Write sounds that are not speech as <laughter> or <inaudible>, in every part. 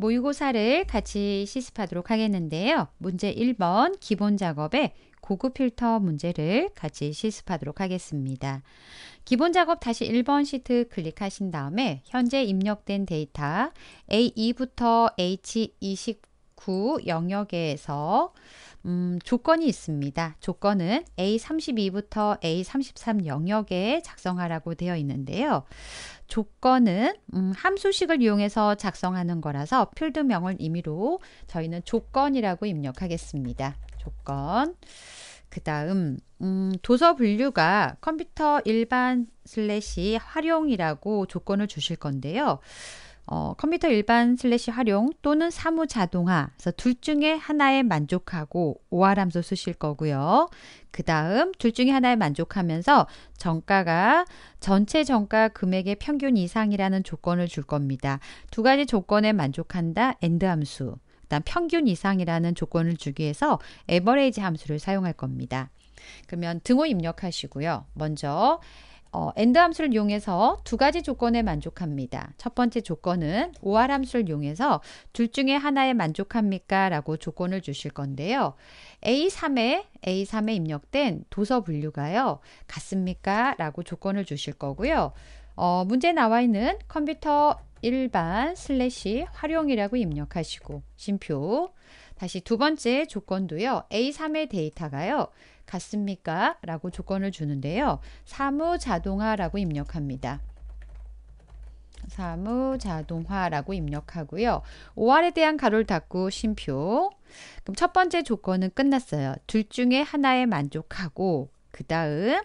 모의고사를 같이 실습하도록 하겠는데요. 문제 1번 기본 작업에 고급 필터 문제를 같이 실습하도록 하겠습니다. 기본 작업 다시 1번 시트 클릭하신 다음에 현재 입력된 데이터 A2부터 H20 구 영역에서 음, 조건이 있습니다. 조건은 A32부터 A33 영역에 작성하라고 되어 있는데요. 조건은 음, 함수식을 이용해서 작성하는 거라서 필드명을 임의로 저희는 조건이라고 입력하겠습니다. 조건 그 다음 음, 도서 분류가 컴퓨터 일반 슬래시 활용이라고 조건을 주실 건데요. 어, 컴퓨터 일반 슬래시 활용 또는 사무 자동화. 그래서 둘 중에 하나에 만족하고 오활함소 쓰실 거고요. 그 다음 둘 중에 하나에 만족하면서 정가가 전체 정가 금액의 평균 이상이라는 조건을 줄 겁니다. 두 가지 조건에 만족한다. 엔드 함수. 일단 평균 이상이라는 조건을 주기 위해서 에버레이지 함수를 사용할 겁니다. 그러면 등호 입력하시고요. 먼저 어, a 드 함수를 이용해서 두 가지 조건에 만족합니다. 첫 번째 조건은 OR 함수를 이용해서 둘 중에 하나에 만족합니까? 라고 조건을 주실 건데요. A3에 A3에 입력된 도서 분류가요. 같습니까? 라고 조건을 주실 거고요. 어, 문제 나와 있는 컴퓨터 일반 슬래시 활용이라고 입력하시고 심표 다시 두 번째 조건도요. A3의 데이터가요. 같습니까? 라고 조건을 주는데요. 사무 자동화라고 입력합니다. 사무 자동화라고 입력하고요. OR에 대한 가로를 닫고 심표 그럼 첫 번째 조건은 끝났어요. 둘 중에 하나에 만족하고 그 다음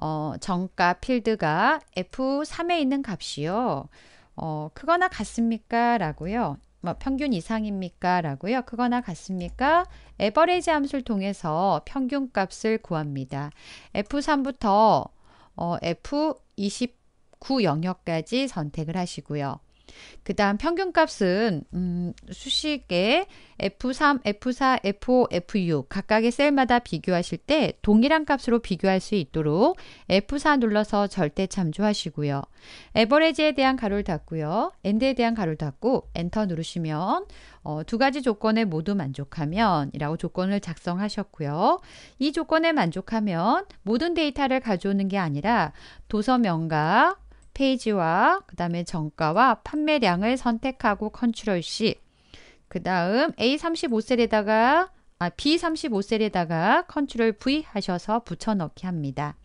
어, 정가 필드가 F3에 있는 값이요. 어, 크거나 같습니까? 라고요. 뭐 평균 이상입니까? 라고요. 그거나 같습니까? 에버레이지 함수를 통해서 평균값을 구합니다. F3부터 어, F29 영역까지 선택을 하시고요. 그 다음 평균값은 음, 수식에 F3, F4, F5, F6 각각의 셀마다 비교하실 때 동일한 값으로 비교할 수 있도록 F4 눌러서 절대 참조하시고요. 에버레지에 대한 가로를 닫고요. 엔드에 대한 가로를 닫고 엔터 누르시면 어, 두 가지 조건에 모두 만족하면 이라고 조건을 작성하셨고요. 이 조건에 만족하면 모든 데이터를 가져오는 게 아니라 도서명과 페이지와 그 다음에 정가와 판매량을 선택하고 컨트롤 C 그 다음 A35셀에다가 아, B35셀에다가 컨트롤 V 하셔서 붙여넣기 합니다.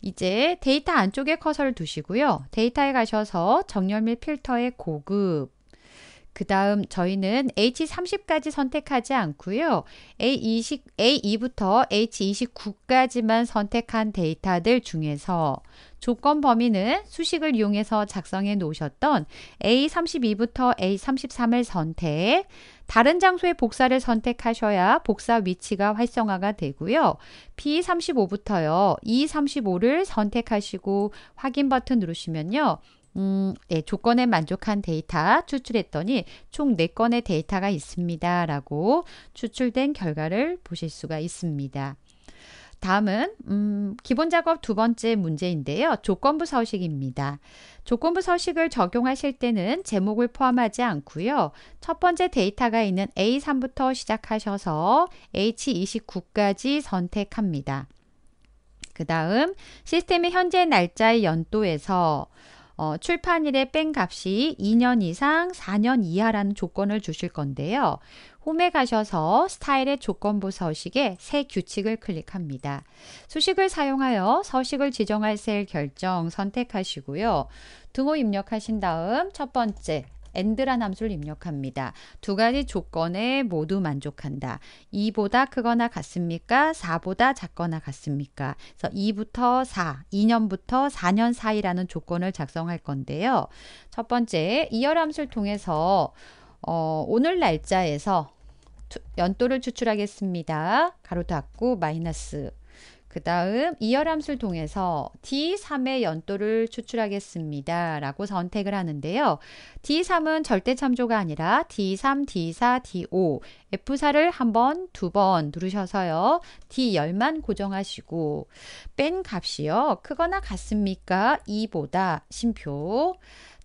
이제 데이터 안쪽에 커서를 두시고요. 데이터에 가셔서 정렬 및 필터의 고급 그 다음 저희는 H30까지 선택하지 않고요. A20, A2부터 H29까지만 선택한 데이터들 중에서 조건 범위는 수식을 이용해서 작성해 놓으셨던 A32부터 A33을 선택, 다른 장소의 복사를 선택하셔야 복사 위치가 활성화가 되고요. B35부터요. E35를 선택하시고 확인 버튼 누르시면요. 음, 예, 조건에 만족한 데이터 추출했더니 총 4건의 데이터가 있습니다. 라고 추출된 결과를 보실 수가 있습니다. 다음은 음, 기본 작업 두 번째 문제인데요. 조건부 서식입니다. 조건부 서식을 적용하실 때는 제목을 포함하지 않고요. 첫 번째 데이터가 있는 A3부터 시작하셔서 H29까지 선택합니다. 그 다음 시스템의 현재 날짜의 연도에서 어, 출판일의 뺀 값이 2년 이상 4년 이하라는 조건을 주실 건데요. 홈에 가셔서 스타일의 조건부 서식의 새 규칙을 클릭합니다. 수식을 사용하여 서식을 지정할 셀 결정 선택하시고요. 등호 입력하신 다음 첫 번째 엔드란 함수를 입력합니다. 두 가지 조건에 모두 만족한다. 2보다 크거나 같습니까? 4보다 작거나 같습니까? 그래서 2부터 4, 2년부터 4년 사이라는 조건을 작성할 건데요. 첫 번째, 이열 함수를 통해서 어, 오늘 날짜에서 연도를 추출하겠습니다. 가로 닫고 마이너스 그 다음 이열함수를 통해서 D3의 연도를 추출하겠습니다. 라고 선택을 하는데요. D3은 절대 참조가 아니라 D3, D4, D5 F4를 한 번, 두 번 누르셔서요. D10만 고정하시고 뺀 값이요. 크거나 같습니까? 2보다 심표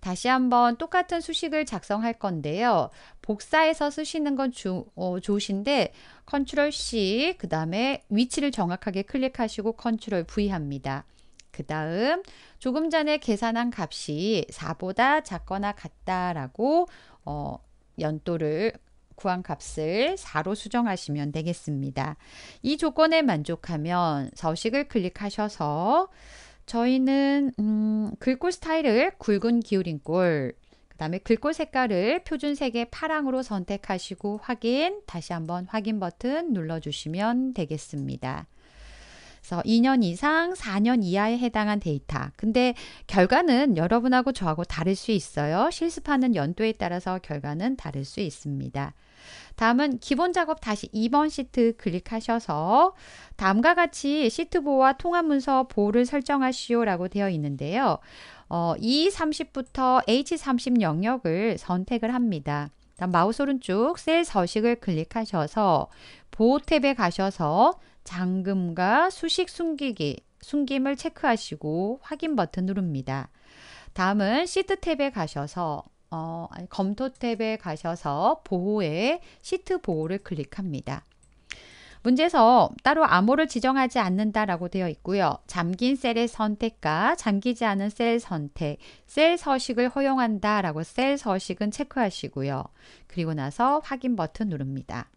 다시 한번 똑같은 수식을 작성할 건데요. 복사해서 쓰시는 건 주, 어, 좋으신데 컨트롤 C 그 다음에 위치를 정확하게 클릭하시고 컨트롤 V 합니다. 그 다음 조금 전에 계산한 값이 4보다 작거나 같다라고 어, 연도를 구한 값을 4로 수정하시면 되겠습니다. 이 조건에 만족하면 서식을 클릭하셔서 저희는 음, 글꼴 스타일을 굵은 기울인 꼴, 그 다음에 글꼴 색깔을 표준색의 파랑으로 선택하시고 확인, 다시 한번 확인 버튼 눌러주시면 되겠습니다. 그래서 2년 이상, 4년 이하에 해당한 데이터. 근데 결과는 여러분하고 저하고 다를 수 있어요. 실습하는 연도에 따라서 결과는 다를 수 있습니다. 다음은 기본 작업 다시 2번 시트 클릭하셔서 다음과 같이 시트 보와 통합 문서 보를 설정하시오 라고 되어 있는데요. 어, E30부터 H30 영역을 선택을 합니다. 다음 마우스 오른쪽 셀 서식을 클릭하셔서 보호 탭에 가셔서 잠금과 수식 숨기기, 숨김을 체크하시고 확인 버튼 누릅니다. 다음은 시트 탭에 가셔서 어, 검토 탭에 가셔서 보호에 시트 보호를 클릭합니다. 문제에서 따로 암호를 지정하지 않는다라고 되어 있고요. 잠긴 셀의 선택과 잠기지 않은 셀 선택, 셀 서식을 허용한다라고 셀 서식은 체크하시고요. 그리고 나서 확인 버튼 누릅니다.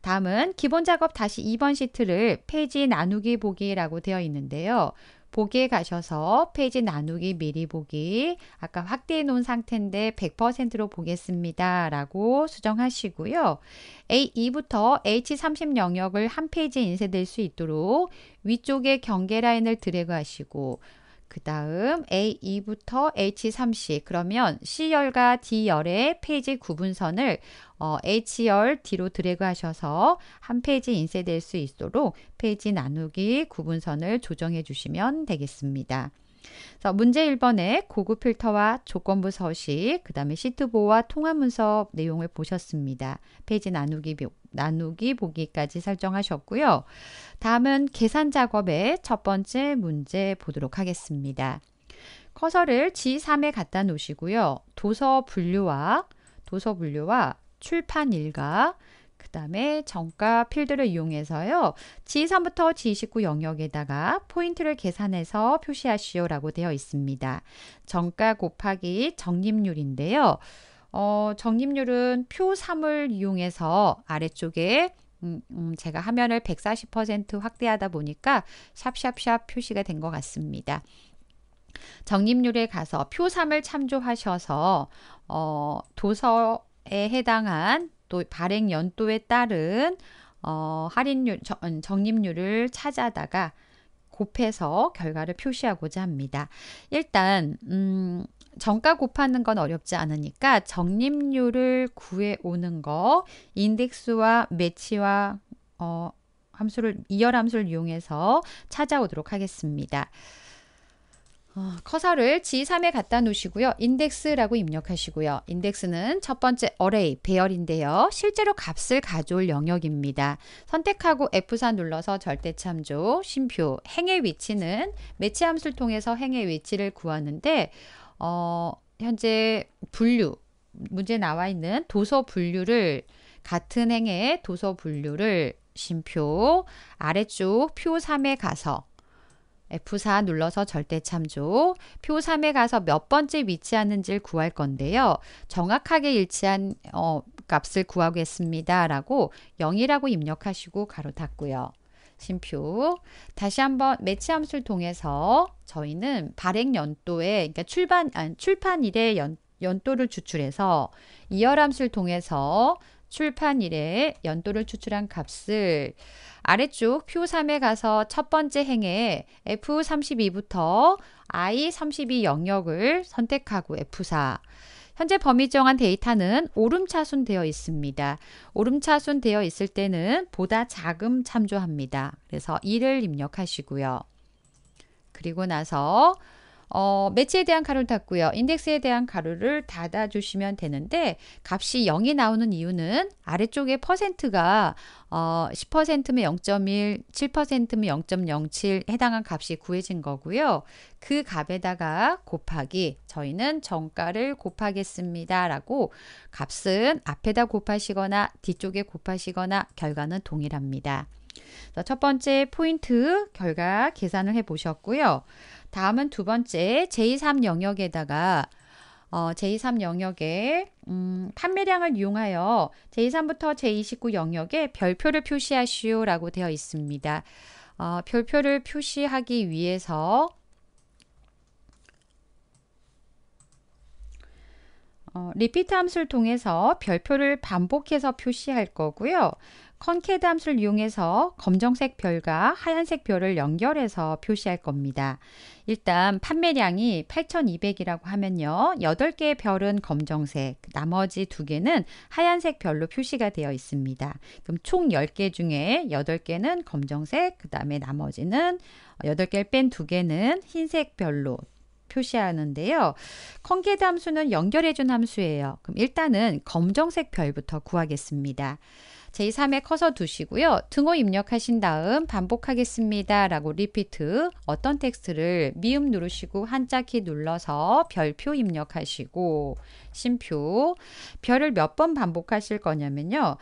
다음은 기본 작업 다시 2번 시트를 페이지 나누기 보기라고 되어 있는데요. 보기에 가셔서 페이지 나누기 미리 보기 아까 확대해 놓은 상태인데 100%로 보겠습니다. 라고 수정하시고요. A2부터 H30 영역을 한 페이지에 인쇄될 수 있도록 위쪽에 경계 라인을 드래그 하시고 그 다음 A2부터 H3C 그러면 C열과 D열의 페이지 구분선을 어, H열 D로 드래그 하셔서 한 페이지 인쇄될 수 있도록 페이지 나누기 구분선을 조정해 주시면 되겠습니다. 자, 문제 1번에 고급 필터와 조건부 서식, 그 다음에 시트보와 통합문서 내용을 보셨습니다. 페이지 나누기, 나누기 보기까지 설정하셨고요. 다음은 계산 작업의 첫 번째 문제 보도록 하겠습니다. 커서를 G3에 갖다 놓으시고요. 도서 분류와 도서 분류와 출판 일가, 다음에 정가 필드를 이용해서요. G3부터 G19 영역에다가 포인트를 계산해서 표시하시오 라고 되어 있습니다. 정가 곱하기 적립률인데요. 어, 적립률은 표 3을 이용해서 아래쪽에 음, 음, 제가 화면을 140% 확대하다 보니까 샵샵샵 표시가 된 것 같습니다. 적립률에 가서 표 3을 참조하셔서 어, 도서에 해당한 또 발행 연도에 따른 어, 할인율, 정, 음, 적 립률을 찾아다가 곱해서 결과를 표시하고자 합니다. 일단 음, 정가 곱하는 건 어렵지 않으니까 적립률을 구해오는 거 인덱스와 매치와 어, 함수를 이열 함수를 이용해서 찾아오도록 하겠습니다. 어, 커서를 G3에 갖다 놓으시고요. 인덱스라고 입력하시고요. 인덱스는 첫 번째 array 배열인데요. 실제로 값을 가져올 영역입니다. 선택하고 F4 눌러서 절대참조, 심표, 행의 위치는 매치 함수를 통해서 행의 위치를 구하는데 어, 현재 분류, 문제 나와 있는 도서 분류를 같은 행의 도서 분류를 심표 아래쪽 표 3에 가서 F4 눌러서 절대 참조. 표 3에 가서 몇 번째 위치하는지를 구할 건데요. 정확하게 일치한 어, 값을 구하겠습니다. 라고 0이라고 입력하시고 가로 닫고요. 심표. 다시 한번 매치 함수를 통해서 저희는 발행 연도에 그러니까 출판 출판일의 연, 연도를 추출해서 이열 함수를 통해서 출판 일에 연도를 추출한 값을 아래쪽 표3에 가서 첫 번째 행에 F32부터 I32 영역을 선택하고 F4 현재 범위 정한 데이터는 오름차순 되어 있습니다. 오름차순 되어 있을 때는 보다 작음 참조합니다. 그래서 2를 입력하시고요. 그리고 나서 어, 매치에 대한 가로를 닫고요. 인덱스에 대한 가로를 닫아주시면 되는데 값이 0이 나오는 이유는 아래쪽에 퍼센트가 어, 10%면 0.1, 7%면 0.07 해당한 값이 구해진 거고요. 그 값에다가 곱하기 저희는 정가를 곱하겠습니다. 라고 값은 앞에다 곱하시거나 뒤쪽에 곱하시거나 결과는 동일합니다. 자, 첫 번째 포인트 결과 계산을 해 보셨고요. 다음은 두 번째 제2, 3영역에다가 어, 제2, 3영역에 음, 판매량을 이용하여 제23부터 제29 영역에 별표를 표시하시오 라고 되어 있습니다. 어, 별표를 표시하기 위해서 어, 리피트 함수를 통해서 별표를 반복해서 표시할 거고요. 컨캐드 함수를 이용해서 검정색 별과 하얀색 별을 연결해서 표시할 겁니다. 일단 판매량이 8,200이라고 하면요. 8개의 별은 검정색, 나머지 2개는 하얀색 별로 표시가 되어 있습니다. 그럼 총 10개 중에 8개는 검정색, 그 다음에 나머지는 8개를 뺀 2개는 흰색 별로 표시하는데요. 컨게드 함수는 연결해준 함수예요. 그럼 일단은 검정색 별부터 구하겠습니다. 제3에 커서 두시고요. 등호 입력하신 다음 반복하겠습니다. 라고 리피트 어떤 텍스트를 미음 누르시고 한자 키 눌러서 별표 입력하시고 심표 별을 몇 번 반복하실 거냐면요.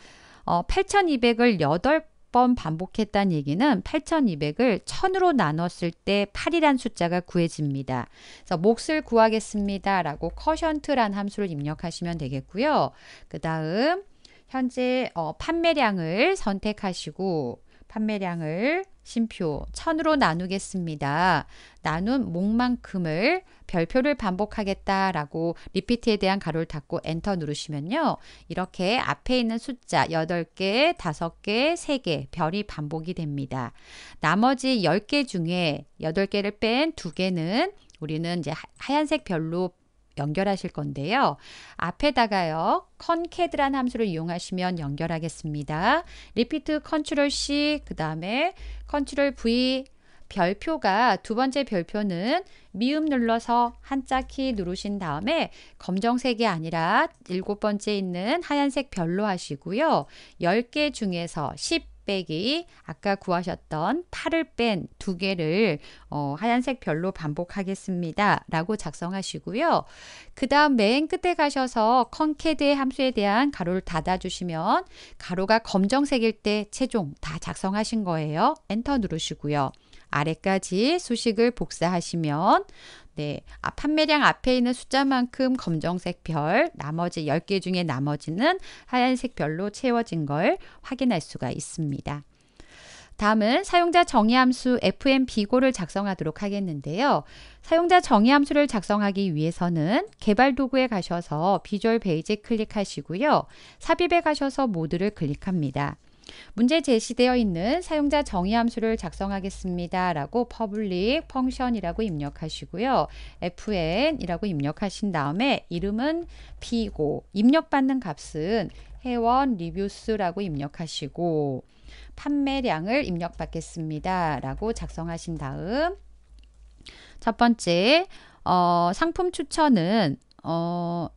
어, 8200을 8번 반복했다는 얘기는 8200을 1000으로 나눴을 때 8이란 숫자가 구해집니다. 그래서 몫을 구하겠습니다. 라고 커션트란 함수를 입력하시면 되겠고요. 그 다음 현재 어, 판매량을 선택하시고 판매량을 심표 천으로 나누겠습니다. 나눈 목만큼을 별표를 반복하겠다라고 리피트에 대한 가로를 닫고 엔터 누르시면요. 이렇게 앞에 있는 숫자 8개, 5개, 3개 별이 반복이 됩니다. 나머지 10개 중에 8개를 뺀 2개는 우리는 이제 하얀색 별로 연결하실 건데요. 앞에다가요. c o n c a t 란 함수를 이용하시면 연결하겠습니다. 리피트 컨트롤 C 그 다음에 컨트롤 V 별표가 두 번째 별표는 미음 눌러서 한자 키 누르신 다음에 검정색이 아니라 일곱 번째 있는 하얀색 별로 하시고요. 10개 중에서 10 빼기 아까 구하셨던 8을 뺀 두 개를 어, 하얀색 별로 반복하겠습니다. 라고 작성하시고요. 그 다음 맨 끝에 가셔서 컨캐드의 함수에 대한 가로를 닫아주시면 가로가 검정색일 때 최종 다 작성하신 거예요. 엔터 누르시고요. 아래까지 수식을 복사하시면 네, 아, 판매량 앞에 있는 숫자만큼 검정색 별, 나머지 10개 중에 나머지는 하얀색 별로 채워진 걸 확인할 수가 있습니다. 다음은 사용자 정의 함수 FMB고를 작성하도록 하겠는데요. 사용자 정의 함수를 작성하기 위해서는 개발 도구에 가셔서 비주얼 베이직 클릭하시고요. 삽입에 가셔서 모드를 클릭합니다. 문제 제시되어 있는 사용자 정의 함수를 작성하겠습니다. 라고 public function이라고 입력하시고요. fn이라고 입력하신 다음에 이름은 p고 입력받는 값은 회원 리뷰스라고 입력하시고 판매량을 입력받겠습니다. 라고 작성하신 다음 첫 번째 어, 상품 추천은 어,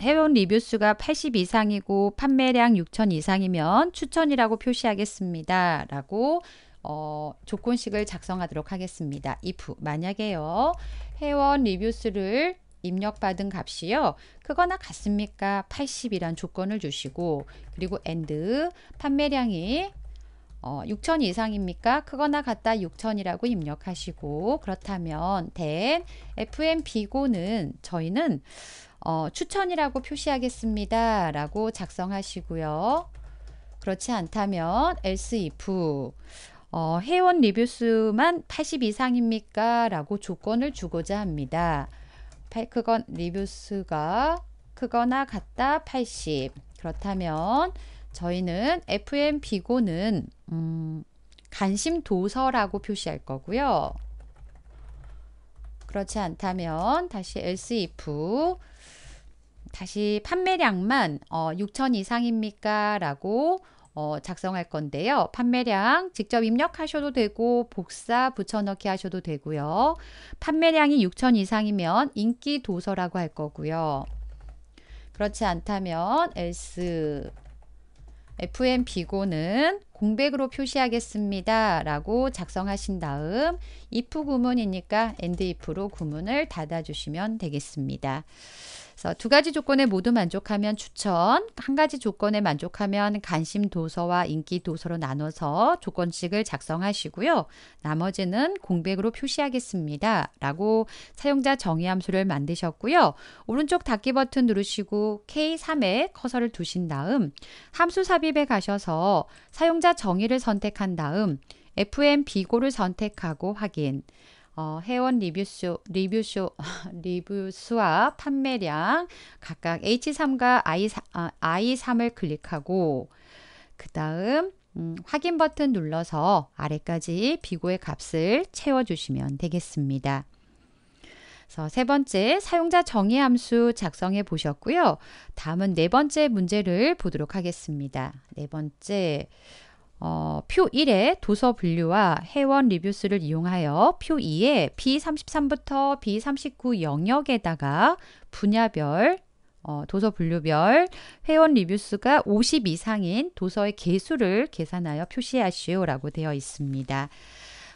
회원 리뷰 수가 80 이상이고 판매량 6천 이상이면 추천이라고 표시하겠습니다. 라고 어, 조건식을 작성하도록 하겠습니다. if 만약에요. 회원 리뷰 수를 입력받은 값이요. 크거나 같습니까? 80이란 조건을 주시고 그리고 and 판매량이 어, 6천 이상입니까? 크거나 같다 6천이라고 입력하시고 그렇다면 된 FMB고는 저희는 어, 추천이라고 표시하겠습니다. 라고 작성하시고요. 그렇지 않다면 else if 어, 회원 리뷰 수만 80 이상입니까? 라고 조건을 주고자 합니다. 그건 리뷰 수가 크거나 같다 80 그렇다면 저희는 FM 비고는 음, 관심 도서라고 표시할 거고요. 그렇지 않다면 다시 else if 다시 판매량만 어, 6천 이상입니까? 라고 어, 작성할 건데요. 판매량 직접 입력하셔도 되고 복사 붙여넣기 하셔도 되고요. 판매량이 6천 이상이면 인기 도서라고 할 거고요. 그렇지 않다면 else FMB고는 공백으로 표시하겠습니다. 라고 작성하신 다음 if 구문이니까 and if로 구문을 닫아주시면 되겠습니다. 그래서 두 가지 조건에 모두 만족하면 추천, 한 가지 조건에 만족하면 관심 도서와 인기 도서로 나눠서 조건식을 작성하시고요. 나머지는 공백으로 표시하겠습니다. 라고 사용자 정의 함수를 만드셨고요. 오른쪽 닫기 버튼 누르시고 K3에 커서를 두신 다음 함수 삽입에 가셔서 사용자 정의를 선택한 다음 FM 비고를 선택하고 확인. 어, 회원 리뷰쇼, 리뷰쇼, <laughs> 리뷰 수와 판매량 각각 H3과 I3, 아, I3을 클릭하고 그 다음 음, 확인 버튼 눌러서 아래까지 비고의 값을 채워주시면 되겠습니다. 그래서 세 번째 사용자 정의 함수 작성해 보셨고요. 다음은 네 번째 문제를 보도록 하겠습니다. 네 번째 어, 표 1의 도서 분류와 회원 리뷰스를 이용하여 표 2의 B33부터 B39 영역에다가 분야별 어, 도서 분류별 회원 리뷰수가 50 이상인 도서의 개수를 계산하여 표시하시오라고 되어 있습니다.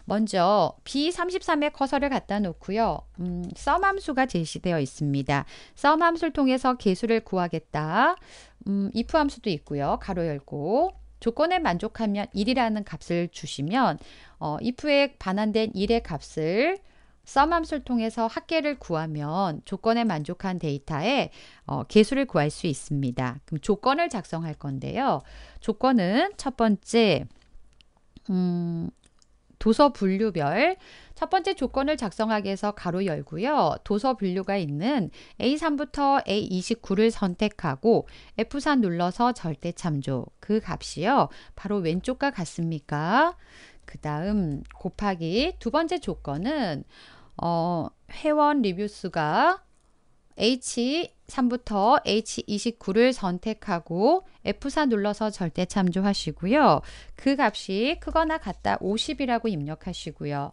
먼저 b 3 3의 커서를 갖다 놓고요. 음, 썸 함수가 제시되어 있습니다. 썸 함수를 통해서 개수를 구하겠다. 음, if 함수도 있고요. 가로 열고 조건에 만족하면 1이라는 값을 주시면 어, if에 반환된 1의 값을 썸함수를 통해서 합계를 구하면 조건에 만족한 데이터에 어, 개수를 구할 수 있습니다. 그럼 조건을 작성할 건데요. 조건은 첫 번째 음, 도서 분류별 첫 번째 조건을 작성하기 위해서 가로 열고요. 도서 분류가 있는 A3부터 A29를 선택하고 F4 눌러서 절대 참조 그 값이요. 바로 왼쪽과 같습니까? 그 다음 곱하기 두 번째 조건은 어, 회원 리뷰 수가 H3부터 H29를 선택하고 F4 눌러서 절대 참조하시고요. 그 값이 크거나 같다 50이라고 입력하시고요.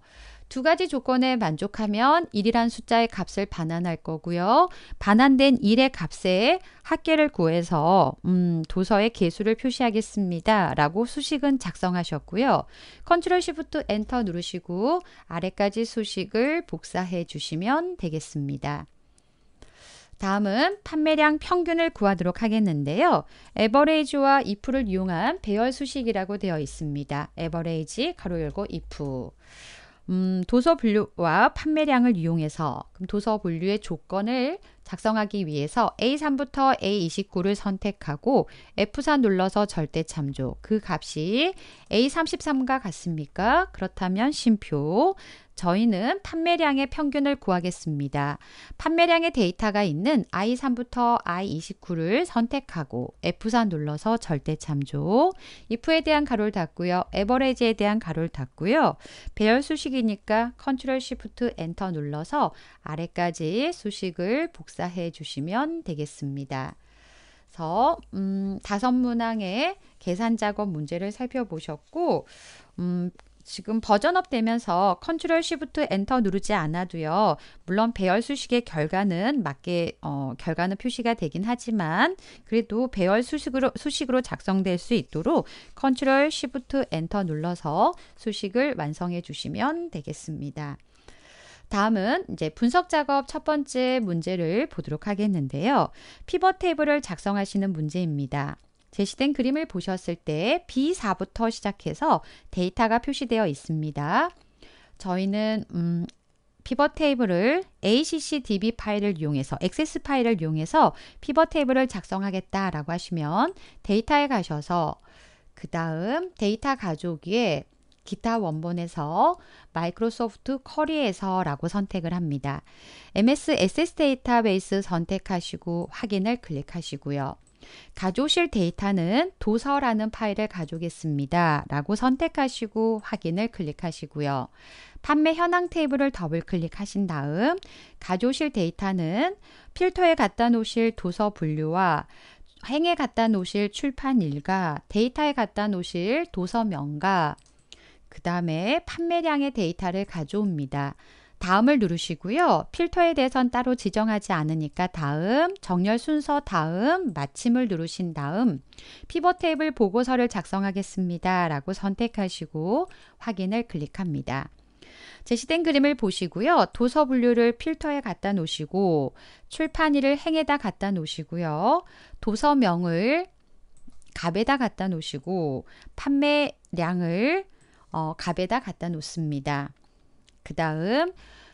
두 가지 조건에 만족하면 1이란 숫자의 값을 반환할 거고요. 반환된 1의 값에 합계를 구해서 음, 도서의 개수를 표시하겠습니다. 라고 수식은 작성하셨고요. 컨트롤 시프트 엔터 누르시고 아래까지 수식을 복사해 주시면 되겠습니다. 다음은 판매량 평균을 구하도록 하겠는데요. 에버레이지와 if를 이용한 배열 수식이라고 되어 있습니다. 에버레이지 가로 열고 if 음, 도서 분류와 판매량을 이용해서 그럼 도서 분류의 조건을 작성하기 위해서 A3부터 A29를 선택하고 F4 눌러서 절대 참조. 그 값이 A33과 같습니까? 그렇다면 심표. 저희는 판매량의 평균을 구하겠습니다. 판매량의 데이터가 있는 I3부터 I29를 선택하고 F4 눌러서 절대 참조, if에 대한 가로를 닫고요. 에버레지에 대한 가로를 닫고요. 배열 수식이니까 컨트롤 시프트 엔터 눌러서 아래까지 수식을 복사해 주시면 되겠습니다. 그래서 음, 다섯 문항의 계산 작업 문제를 살펴보셨고 음, 지금 버전업 되면서 컨트롤 시프트 엔터 누르지 않아도요. 물론 배열 수식의 결과는 맞게 어, 결과는 표시가 되긴 하지만 그래도 배열 수식으로 수식으로 작성될 수 있도록 컨트롤 시프트 엔터 눌러서 수식을 완성해 주시면 되겠습니다. 다음은 이제 분석 작업 첫 번째 문제를 보도록 하겠는데요. 피벗 테이블을 작성하시는 문제입니다. 제시된 그림을 보셨을 때 B4부터 시작해서 데이터가 표시되어 있습니다. 저희는 음, 피벗 테이블을 ACCDB 파일을 이용해서 액세스 파일을 이용해서 피벗 테이블을 작성하겠다라고 하시면 데이터에 가셔서 그 다음 데이터 가져에 기타 원본에서 마이크로소프트 커리에서라고 선택을 합니다. MS SS 데이터베이스 선택하시고 확인을 클릭하시고요. 가져오실 데이터는 도서라는 파일을 가져오겠습니다. 라고 선택하시고 확인을 클릭하시고요. 판매 현황 테이블을 더블 클릭하신 다음 가져오실 데이터는 필터에 갖다 놓으실 도서 분류와 행에 갖다 놓으실 출판일과 데이터에 갖다 놓으실 도서명과 그 다음에 판매량의 데이터를 가져옵니다. 다음을 누르시고요. 필터에 대해선 따로 지정하지 않으니까 다음, 정렬 순서 다음, 마침을 누르신 다음 피벗 테이블 보고서를 작성하겠습니다. 라고 선택하시고 확인을 클릭합니다. 제시된 그림을 보시고요. 도서 분류를 필터에 갖다 놓으시고 출판일을 행에다 갖다 놓으시고요. 도서명을 갑에다 갖다 놓으시고 판매량을 어, 갑에다 갖다 놓습니다. 그 다음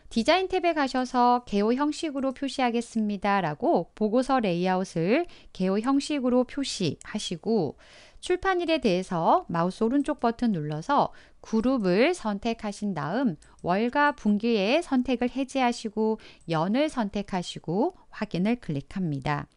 디자인 탭에 가셔서 개호 형식으로 표시하겠습니다. 라고 보고서 레이아웃을 개호 형식으로 표시하시고 출판일에 대해서 마우스 오른쪽 버튼 눌러서 그룹을 선택하신 다음 월과 분기에 선택을 해제하시고 연을 선택하시고 확인을 클릭합니다.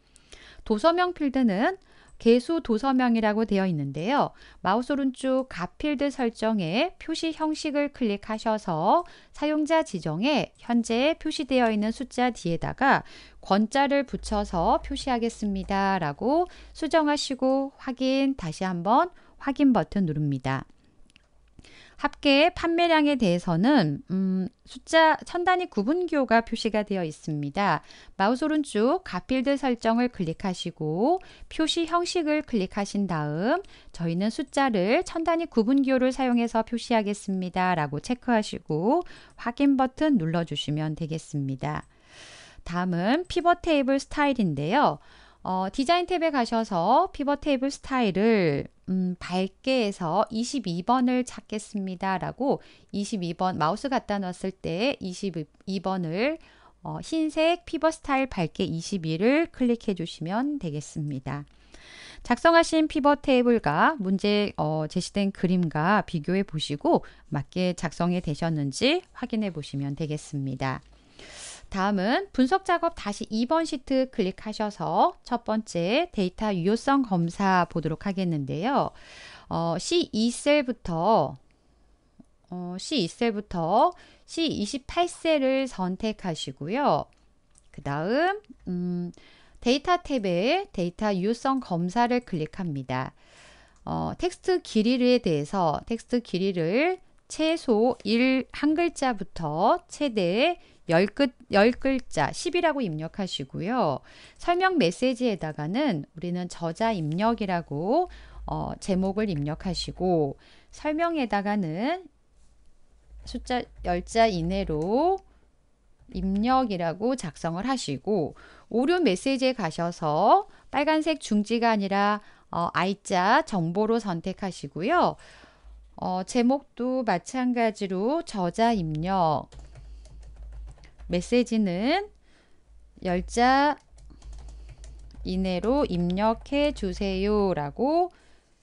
도서명 필드는 개수 도서명이라고 되어 있는데요. 마우스 오른쪽 가필드 설정에 표시 형식을 클릭하셔서 사용자 지정에 현재 표시되어 있는 숫자 뒤에다가 권자를 붙여서 표시하겠습니다. 라고 수정하시고 확인 다시 한번 확인 버튼 누릅니다. 합계 판매량에 대해서는 음, 숫자 천 단위 구분교가 표시가 되어 있습니다. 마우스 오른쪽 가필드 설정을 클릭하시고 표시 형식을 클릭하신 다음 저희는 숫자를 천 단위 구분교를 사용해서 표시하겠습니다. 라고 체크하시고 확인 버튼 눌러주시면 되겠습니다. 다음은 피벗 테이블 스타일인데요. 어, 디자인 탭에 가셔서 피벗 테이블 스타일을 음, 밝게 해서 22번을 찾겠습니다. 라고 22번 마우스 갖다 놨을 때 22번을 어, 흰색 피벗 스타일 밝게 22를 클릭해 주시면 되겠습니다. 작성하신 피벗 테이블과 문제 어, 제시된 그림과 비교해 보시고 맞게 작성이 되셨는지 확인해 보시면 되겠습니다. 다음은 분석 작업 다시 2번 시트 클릭하셔서 첫 번째 데이터 유효성 검사 보도록 하겠는데요. 어, C2셀부터 어, C2셀부터 C28셀을 선택하시고요. 그 다음 음, 데이터 탭에 데이터 유효성 검사를 클릭합니다. 어, 텍스트 길이에 대해서 텍스트 길이를 최소 1, 한 글자부터 최대 10글자 10이라고 입력하시고요. 설명 메시지에다가는 우리는 저자 입력이라고 어, 제목을 입력하시고 설명에다가는 숫자 10자 이내로 입력이라고 작성을 하시고 오류 메시지에 가셔서 빨간색 중지가 아니라 어, I자 정보로 선택하시고요. 어, 제목도 마찬가지로 저자 입력 메시지는 열자 이내로 입력해 주세요 라고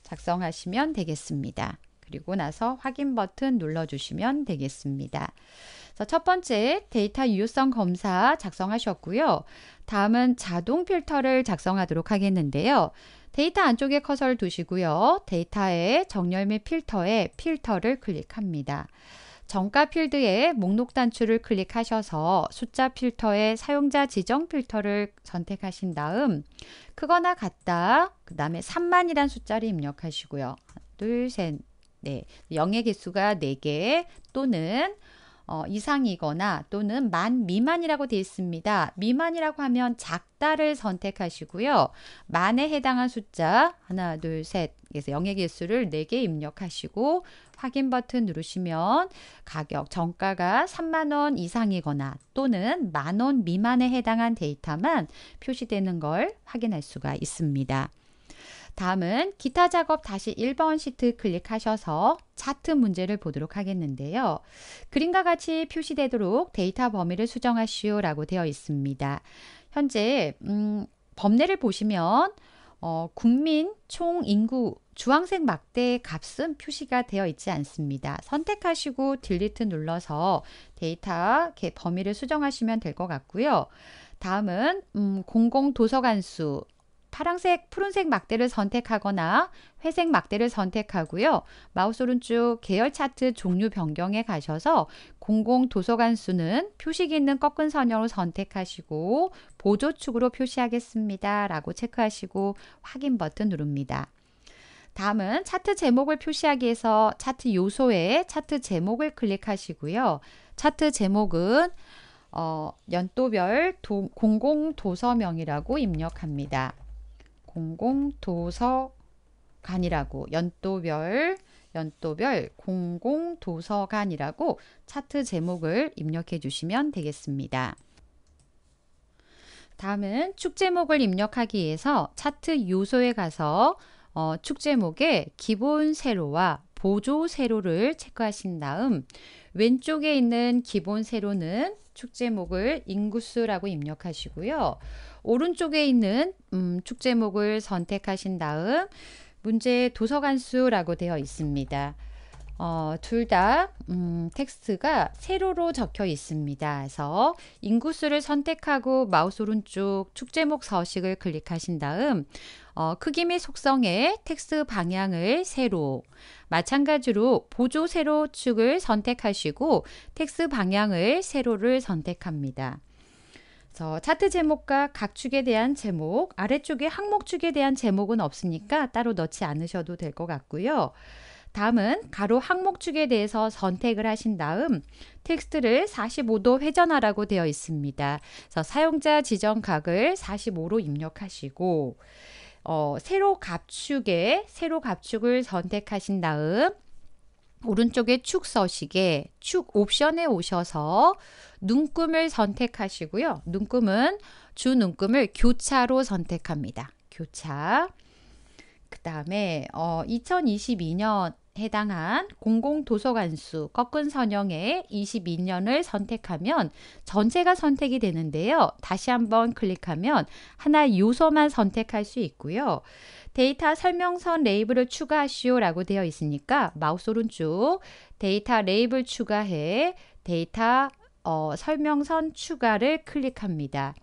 작성하시면 되겠습니다. 그리고 나서 확인 버튼 눌러주시면 되겠습니다. 첫 번째 데이터 유효성 검사 작성하셨고요. 다음은 자동 필터를 작성하도록 하겠는데요. 데이터 안쪽에 커서를 두시고요. 데이터의 정렬 및 필터에 필터를 클릭합니다. 정가 필드에 목록 단추를 클릭하셔서 숫자 필터에 사용자 지정 필터를 선택하신 다음 크거나 같다 그 다음에 3만이란 숫자를 입력하시고요. 둘, 셋, 네. 0의 개수가 4개 또는 어, 이상이거나 또는 만 미만이라고 되어 있습니다. 미만이라고 하면 작다를 선택하시고요. 만에 해당한 숫자 하나, 둘, 셋, 그래서 영액 개수를 4개 입력하시고 확인 버튼 누르시면 가격 정가가 3만 원 이상이거나 또는 만원 미만에 해당한 데이터만 표시되는 걸 확인할 수가 있습니다. 다음은 기타 작업 다시 1번 시트 클릭하셔서 차트 문제를 보도록 하겠는데요. 그림과 같이 표시되도록 데이터 범위를 수정하시오 라고 되어 있습니다. 현재 음, 범례를 보시면 어, 국민 총 인구 주황색 막대의 값은 표시가 되어 있지 않습니다. 선택하시고 딜리트 눌러서 데이터 범위를 수정하시면 될 것 같고요. 다음은 음, 공공도서관수 파란색, 푸른색 막대를 선택하거나 회색 막대를 선택하고요. 마우스 오른쪽 계열 차트 종류 변경에 가셔서 공공 도서관 수는 표식 있는 꺾은 선형을 선택하시고 보조축으로 표시하겠습니다. 라고 체크하시고 확인 버튼 누릅니다. 다음은 차트 제목을 표시하기 위해서 차트 요소에 차트 제목을 클릭하시고요. 차트 제목은 어, 연도별 도, 공공도서명이라고 입력합니다. 공공도서관이라고 연도별 연도별 공공도서관이라고 차트 제목을 입력해 주시면 되겠습니다. 다음은 축제목을 입력하기 위해서 차트 요소에 가서 어, 축 제목에 기본 세로와 보조 세로를 체크하신 다음 왼쪽에 있는 기본 세로는 축 제목을 인구수라고 입력하시고요. 오른쪽에 있는 음, 축 제목을 선택하신 다음 문제 도서관 수라고 되어 있습니다. 어, 둘 다 음, 텍스트가 세로로 적혀 있습니다. 그래서 인구수를 선택하고 마우스 오른쪽 축제목 서식을 클릭하신 다음 어, 크기 및 속성의 텍스트 방향을 세로 마찬가지로 보조 세로축을 선택하시고 텍스트 방향을 세로를 선택합니다. 그래서 차트 제목과 각 축에 대한 제목, 아래쪽에 항목 축에 대한 제목은 없으니까 따로 넣지 않으셔도 될 것 같고요. 다음은 가로 항목축에 대해서 선택을 하신 다음 텍스트를 45도 회전하라고 되어 있습니다. 그래서 사용자 지정 각을 45로 입력하시고 어, 세로 갑축에 세로 갑축을 선택하신 다음 오른쪽에 축 서식에 축 옵션에 오셔서 눈금을 선택하시고요. 눈금은 주 눈금을 교차로 선택합니다. 교차. 그 다음에 어, 2022년 해당한 공공도서관수 꺾은 선형의 22년을 선택하면 전체가 선택이 되는데요. 다시 한번 클릭하면 하나 의 요소만 선택할 수 있고요. 데이터 설명선 레이블을 추가하시오 라고 되어 있으니까 마우스 오른쪽 데이터 레이블 추가해 데이터 어, 설명선 추가를 클릭합니다.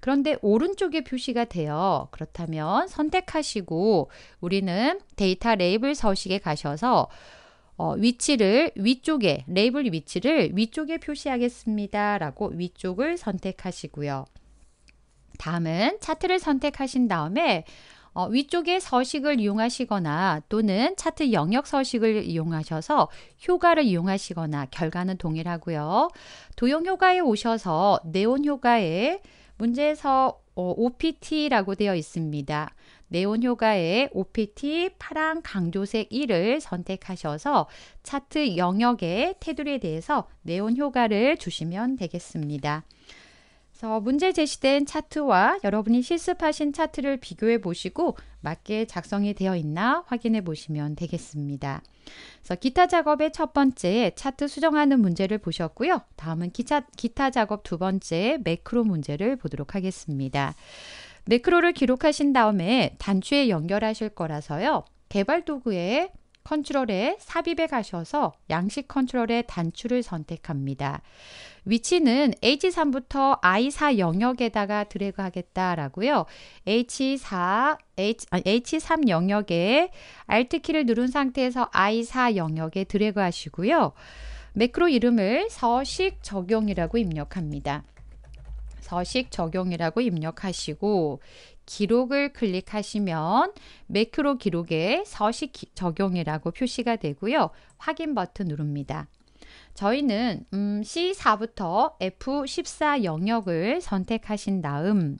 그런데 오른쪽에 표시가 돼요. 그렇다면 선택하시고 우리는 데이터 레이블 서식에 가셔서 어, 위치를 위쪽에 레이블 위치를 위쪽에 표시하겠습니다. 라고 위쪽을 선택하시고요. 다음은 차트를 선택하신 다음에 어, 위쪽에 서식을 이용하시거나 또는 차트 영역 서식을 이용하셔서 효과를 이용하시거나 결과는 동일하고요. 도형 효과에 오셔서 네온 효과에 문제에서 어, OPT라고 되어 있습니다. 네온 효과의 OPT 파랑 강조색 1을 선택하셔서 차트 영역의 테두리에 대해서 네온 효과를 주시면 되겠습니다. 그래서 문제 제시된 차트와 여러분이 실습하신 차트를 비교해 보시고 맞게 작성이 되어 있나 확인해 보시면 되겠습니다. 그래서 기타 작업의 첫 번째 차트 수정하는 문제를 보셨고요. 다음은 기차, 기타 작업 두 번째 매크로 문제를 보도록 하겠습니다. 매크로를 기록하신 다음에 단추에 연결하실 거라서요. 개발 도구에 컨트롤에 삽입에 가셔서 양식 컨트롤의 단추를 선택합니다. 위치는 H3부터 I4 영역에다가 드래그 하겠다라고요. H4, H, 아니, H3 영역에 Alt키를 누른 상태에서 I4 영역에 드래그 하시고요. 매크로 이름을 서식 적용이라고 입력합니다. 서식 적용이라고 입력하시고 기록을 클릭하시면 매크로 기록에 서식 기, 적용이라고 표시가 되고요. 확인 버튼 누릅니다. 저희는 음, C4부터 F14 영역을 선택하신 다음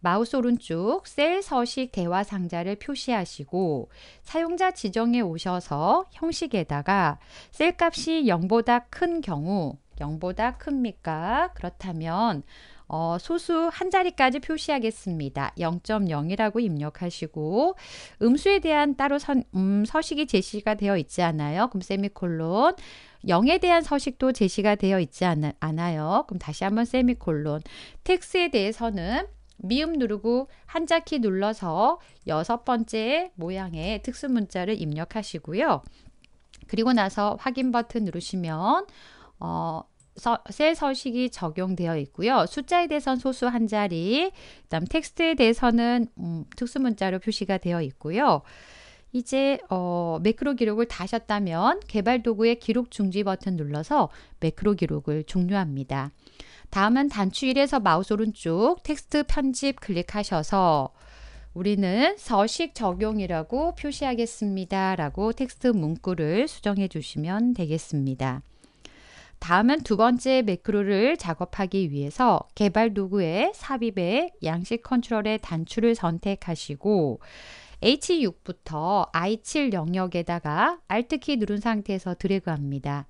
마우스 오른쪽 셀 서식 대화 상자를 표시하시고 사용자 지정에 오셔서 형식에다가 셀 값이 0보다 큰 경우 0보다 큽니까? 그렇다면 어, 소수 한 자리까지 표시하겠습니다. 0.0이라고 입력하시고 음수에 대한 따로 선, 음, 서식이 제시가 되어 있지 않아요. 그럼 세미콜론 0에 대한 서식도 제시가 되어 있지 않, 않아요. 그럼 다시 한번 세미콜론 텍스에 대해서는 미음 누르고 한자키 눌러서 여섯 번째 모양의 특수 문자를 입력하시고요. 그리고 나서 확인 버튼 누르시면 어, 서, 세 서식이 적용되어 있고요. 숫자에 대해선 소수 한 자리, 그다음 텍스트에 대해서는 음, 특수문자로 표시가 되어 있고요. 이제 어, 매크로 기록을 다셨다면 하 개발 도구의 기록 중지 버튼 눌러서 매크로 기록을 종료합니다. 다음은 단추1에서 마우스 오른쪽 텍스트 편집 클릭하셔서 우리는 서식 적용이라고 표시하겠습니다. 라고 텍스트 문구를 수정해 주시면 되겠습니다. 다음은 두 번째 매크로를 작업하기 위해서 개발 도구의 삽입에 양식 컨트롤의 단추를 선택하시고 H6부터 I7 영역에다가 Alt키 누른 상태에서 드래그합니다.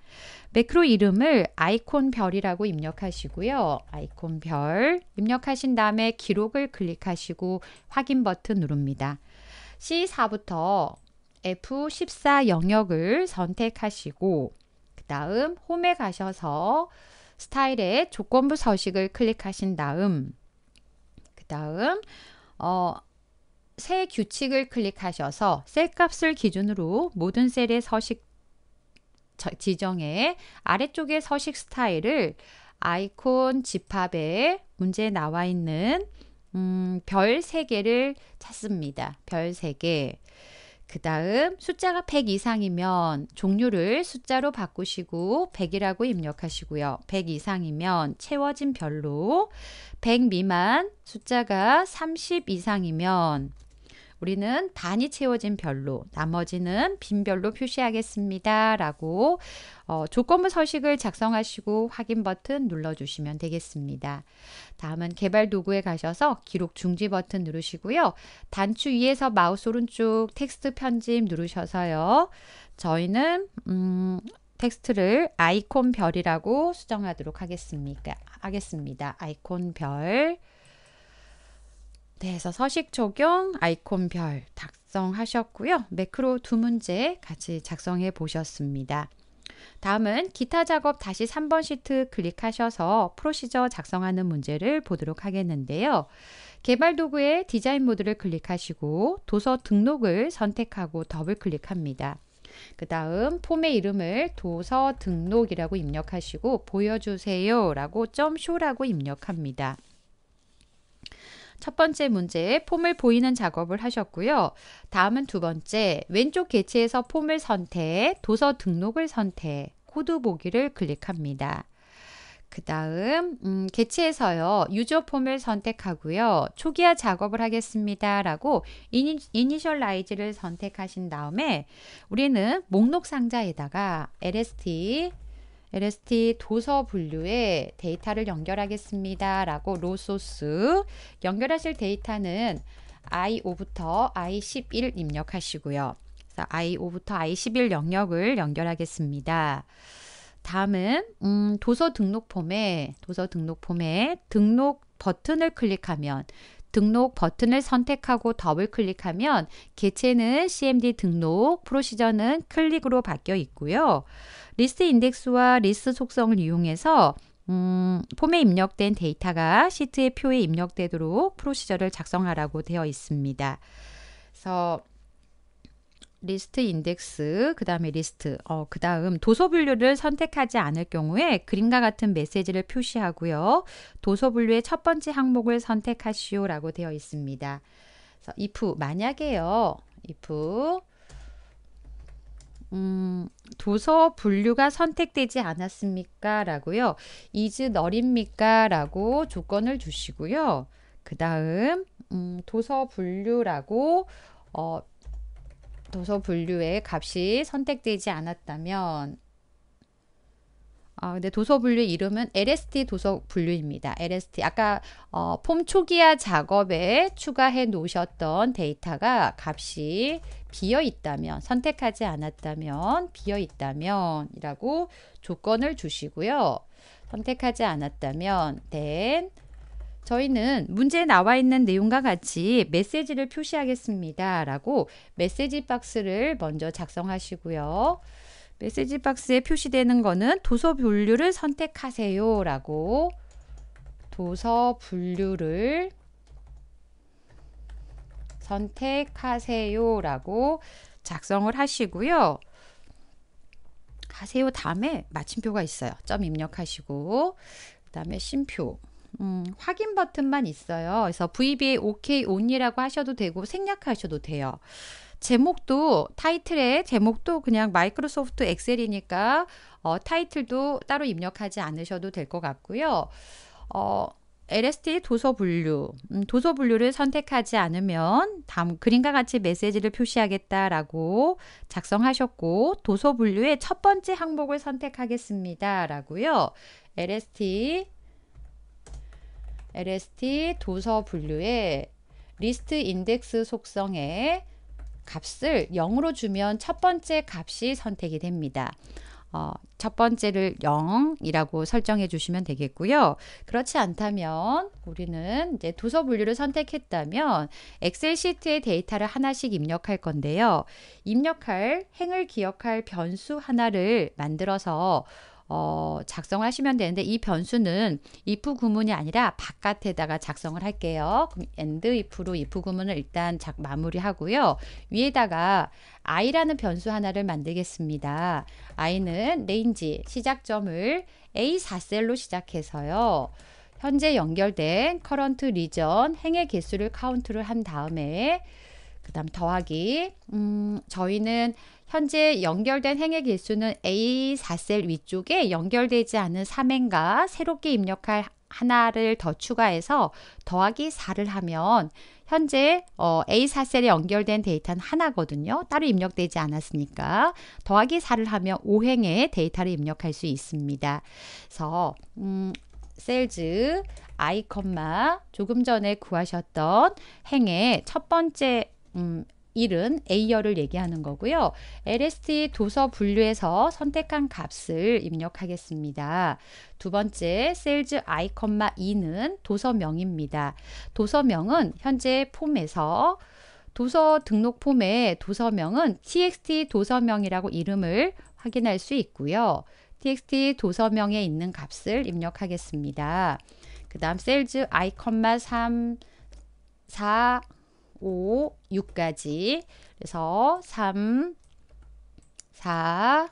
매크로 이름을 아이콘별이라고 입력하시고요. 아이콘별 입력하신 다음에 기록을 클릭하시고 확인 버튼 누릅니다. C4부터 F14 영역을 선택하시고 다음 홈에 가셔서 스타일의 조건부 서식을 클릭하신 다음 그 다음 어, 새 규칙을 클릭하셔서 셀 값을 기준으로 모든 셀의 서식 지정에 아래쪽에 서식 스타일을 아이콘 집합에 문제에 나와 있는 음, 별 3개를 찾습니다. 별 3개. 그 다음 숫자가 100 이상이면 종류를 숫자로 바꾸시고 100이라고 입력하시고요. 100 이상이면 채워진 별로 100 미만 숫자가 30 이상이면 우리는 단이 채워진 별로, 나머지는 빈별로 표시하겠습니다. 라고 어, 조건부 서식을 작성하시고 확인 버튼 눌러주시면 되겠습니다. 다음은 개발 도구에 가셔서 기록 중지 버튼 누르시고요. 단추 위에서 마우스 오른쪽 텍스트 편집 누르셔서요. 저희는 음, 텍스트를 아이콘 별이라고 수정하도록 하겠습니다. 하겠습니다. 아이콘 별. 대해서 서식 적용 아이콘별 작성하셨고요. 매크로 두 문제 같이 작성해 보셨습니다. 다음은 기타 작업 다시 3번 시트 클릭하셔서 프로시저 작성하는 문제를 보도록 하겠는데요. 개발 도구의 디자인 모드를 클릭하시고 도서 등록을 선택하고 더블 클릭합니다. 그 다음 폼의 이름을 도서 등록이라고 입력하시고 보여주세요 라고 점 쇼라고 입력합니다. 첫 번째 문제에 폼을 보이는 작업을 하셨고요. 다음은 두 번째, 왼쪽 개체에서 폼을 선택, 도서 등록을 선택, 코드 보기를 클릭합니다. 그 다음 음, 개체에서요 유저 폼을 선택하고요 초기화 작업을 하겠습니다 라고 이니, 이니셜라이즈를 선택하신 다음에 우리는 목록 상자에다가 lst LST 도서 분류에 데이터를 연결하겠습니다. 라고 로 소스 연결하실 데이터는 i5부터 i11 입력하시고요. 그래서 i5부터 i11 영역을 연결하겠습니다. 다음은 음, 도서 등록 폼에 도서 등록 폼에 등록 버튼을 클릭하면 등록 버튼을 선택하고 더블 클릭하면 개체는 CMD 등록, 프로시저는 클릭으로 바뀌어 있고요. 리스트 인덱스와 리스트 속성을 이용해서 음, 폼에 입력된 데이터가 시트의 표에 입력되도록 프로시저를 작성하라고 되어 있습니다. 그래서 리스트 인덱스, 그 다음에 리스트, 어, 그 다음 도서 분류를 선택하지 않을 경우에 그림과 같은 메시지를 표시하고요. 도서 분류의 첫 번째 항목을 선택하시오라고 되어 있습니다. 그래서 if 만약에요. if 음, 도서 분류가 선택되지 않았습니까? 라고요. 이즈 어립니까? 라고 조건을 주시고요. 그 다음 음, 도서 분류라고 어, 도서 분류의 값이 선택되지 않았다면 아, 근데 도서 분류 이름은 LST 도서 분류입니다. LST 아까 어, 폼 초기화 작업에 추가해 놓으셨던 데이터가 값이 비어 있다면 선택하지 않았다면 비어 있다면이라고 조건을 주시고요. 선택하지 않았다면 then 저희는 문제에 나와 있는 내용과 같이 메시지를 표시하겠습니다. 라고 메시지 박스를 먼저 작성하시고요. 메시지 박스에 표시되는 거는 도서 분류를 선택하세요. 라고 도서 분류를 선택하세요 라고 작성을 하시고요. 하세요 다음에 마침표가 있어요. 점 입력하시고 그 다음에 심표 음, 확인 버튼만 있어요. 그래서 VBA OK ON이라고 하셔도 되고 생략하셔도 돼요. 제목도 타이틀의 제목도 그냥 마이크로소프트 엑셀이니까 어, 타이틀도 따로 입력하지 않으셔도 될 것 같고요. 어, LST 도서 분류. 음, 도서 분류를 선택하지 않으면 다음 그림과 같이 메시지를 표시하겠다라고 작성하셨고 도서 분류의 첫 번째 항목을 선택하겠습니다라고요. LST LST 도서 분류의 리스트 인덱스 속성의 값을 0으로 주면 첫 번째 값이 선택이 됩니다. 어, 첫 번째를 0이라고 설정해 주시면 되겠고요. 그렇지 않다면 우리는 이제 도서 분류를 선택했다면 엑셀 시트에 데이터를 하나씩 입력할 건데요. 입력할 행을 기억할 변수 하나를 만들어서 어, 작성하시면 되는데 이 변수는 if 구문이 아니라 바깥에다가 작성을 할게요. 그럼 and if로 if 구문을 일단 작, 마무리하고요. 위에다가 i라는 변수 하나를 만들겠습니다. i는 레인지 시작점을 A4셀로 시작해서요. 현재 연결된 커런트 리전 행의 개수를 카운트를 한 다음에 그 다음 더하기 음, 저희는 현재 연결된 행의 개수는 A4셀 위쪽에 연결되지 않은 3행과 새롭게 입력할 하나를 더 추가해서 더하기 4를 하면 현재 어, A4셀에 연결된 데이터는 하나거든요. 따로 입력되지 않았으니까 더하기 4를 하면 5행의 데이터를 입력할 수 있습니다. 그래서 음, 셀즈 아이, 컴마 조금 전에 구하셨던 행의 첫 번째 음, 1은 A열을 얘기하는 거고요. LST 도서 분류에서 선택한 값을 입력하겠습니다. 두 번째, 셀즈 i, 2는 도서명입니다. 도서명은 현재 폼에서 도서 등록 폼의 도서명은 txt 도서명이라고 이름을 확인할 수 있고요. txt 도서명에 있는 값을 입력하겠습니다. 그 다음 셀즈 i, 3, 4, 5, 6까지. 그래서 3, 4,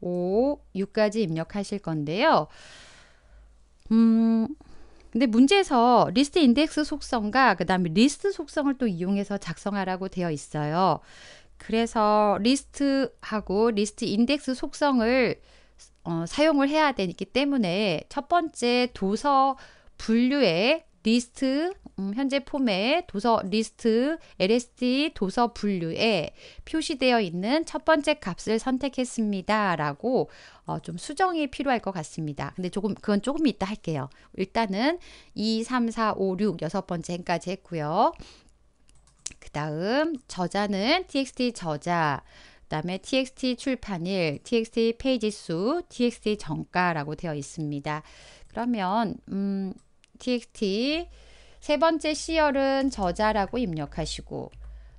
5, 6까지 입력하실 건데요. 음, 근데 문제에서 리스트 인덱스 속성과 그 다음에 리스트 속성을 또 이용해서 작성하라고 되어 있어요. 그래서 리스트하고 리스트 인덱스 속성을 어, 사용을 해야 되기 때문에 첫 번째 도서 분류에 리스트 음, 현재 폼에 도서 리스트 LSD 도서 분류에 표시되어 있는 첫 번째 값을 선택했습니다. 라고 어, 좀 수정이 필요할 것 같습니다. 근데 조금 그건 조금 이따 할게요. 일단은 2, 3, 4, 5, 6 여섯 번째 행까지 했고요. 그 다음 저자는 txt 저자 그 다음에 txt 출판일, txt 페이지 수, txt 정가라고 되어 있습니다. 그러면 음, txt 세 번째 시열은 저자라고 입력하시고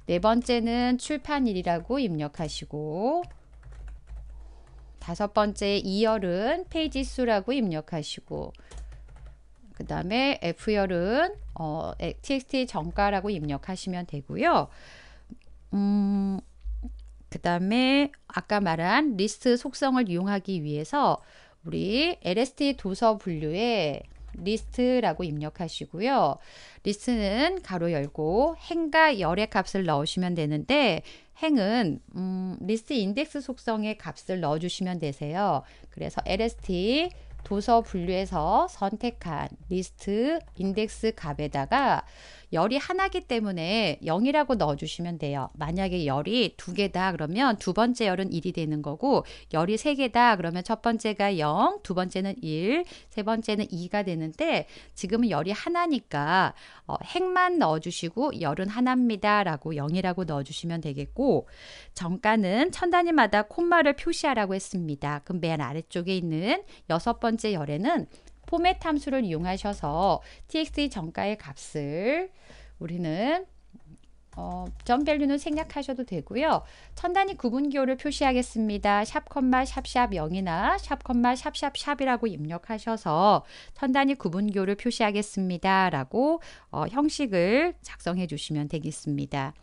네 번째는 출판일이라고 입력하시고 다섯 번째 2열은 페이지 수라고 입력하시고 그 다음에 F열은 어, txt 정가라고 입력하시면 되고요. 음, 그 다음에 아까 말한 리스트 속성을 이용하기 위해서 우리 LST 도서 분류에 리스트라고 입력하시고요. 리스트는 가로 열고 행과 열의 값을 넣으시면 되는데 행은 음, 리스트 인덱스 속성의 값을 넣어주시면 되세요. 그래서 lst 도서 분류에서 선택한 리스트 인덱스 값에다가 열이 하나기 때문에 0이라고 넣어주시면 돼요. 만약에 열이 두 개다 그러면 두 번째 열은 1이 되는 거고 열이 세 개다 그러면 첫 번째가 0, 두 번째는 1, 세 번째는 2가 되는데 지금은 열이 하나니까 어, 핵만 넣어주시고 열은 하나입니다 라고 0이라고 넣어주시면 되겠고 정가는 천 단위마다 콤마를 표시하라고 했습니다. 그럼 맨 아래쪽에 있는 여섯 번째 열에는 포맷 함수를 이용하셔서 txt 정가의 값을 우리는 어, 정밸류는 생략하셔도 되고요. 천단위 구분기호를 표시하겠습니다. 샵, 컴마, 샵샵 0이나 샵, 컴마, 샵샵 샵이라고 입력하셔서 천단위 구분기호를 표시하겠습니다. 라고 어, 형식을 작성해 주시면 되겠습니다.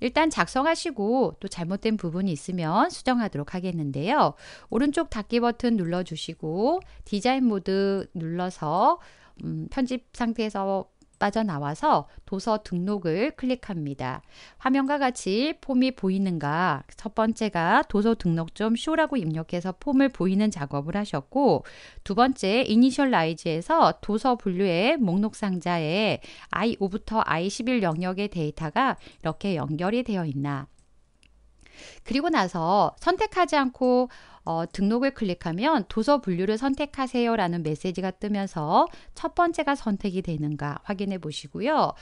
일단 작성하시고 또 잘못된 부분이 있으면 수정하도록 하겠는데요. 오른쪽 닫기 버튼 눌러주시고 디자인 모드 눌러서 음, 편집 상태에서 빠져나와서 도서 등록을 클릭합니다. 화면과 같이 폼이 보이는가 첫 번째가 도서 등록 좀 쇼라고 입력해서 폼을 보이는 작업을 하셨고 두 번째 이니셜라이즈에서 도서 분류의 목록 상자에 I5부터 I11 영역의 데이터가 이렇게 연결이 되어 있나 그리고 나서 선택하지 않고 어, 등록을 클릭하면 도서 분류를 선택하세요 라는 메시지가 뜨면서 첫 번째가 선택이 되는가 확인해 보시고요.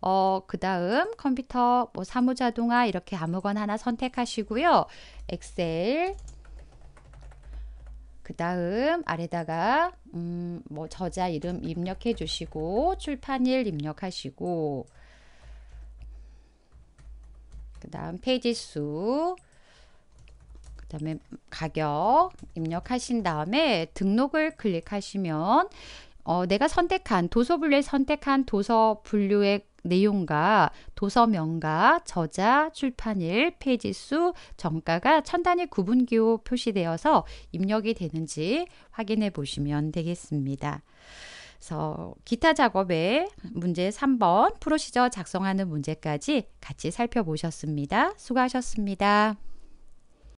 어, 그 다음 컴퓨터 뭐 사무자동화 이렇게 아무거나 하나 선택하시고요. 엑셀 그 다음 아래다가 음, 뭐 저자 이름 입력해 주시고 출판일 입력하시고 그 다음 페이지 수 그다음에 가격 입력하신 다음에 등록을 클릭하시면 어, 내가 선택한 도서 분류에 선택한 도서 분류의 내용과 도서명과 저자, 출판일, 페이지 수, 정가가 천 단위 구분 기호 표시되어서 입력이 되는지 확인해 보시면 되겠습니다. 그래서 기타 작업의 문제 3번 프로시저 작성하는 문제까지 같이 살펴보셨습니다. 수고하셨습니다.